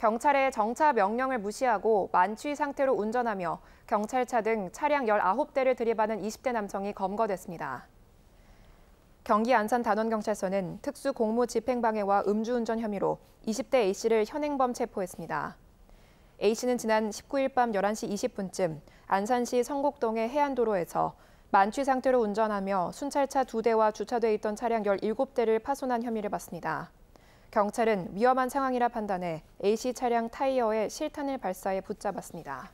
경찰의 정차 명령을 무시하고 만취 상태로 운전하며 경찰차 등 차량 19대를 들이받은 20대 남성이 검거됐습니다. 경기 안산 단원경찰서는 특수 공무 집행방해와 음주운전 혐의로 20대 A씨를 현행범 체포했습니다. A씨는 지난 19일 밤 11시 20분쯤 안산시 성곡동의 해안도로에서 만취 상태로 운전하며 순찰차 2대와 주차돼 있던 차량 17대를 파손한 혐의를 받습니다. 경찰은 위험한 상황이라 판단해 A씨 차량 타이어에 실탄을 발사해 붙잡았습니다.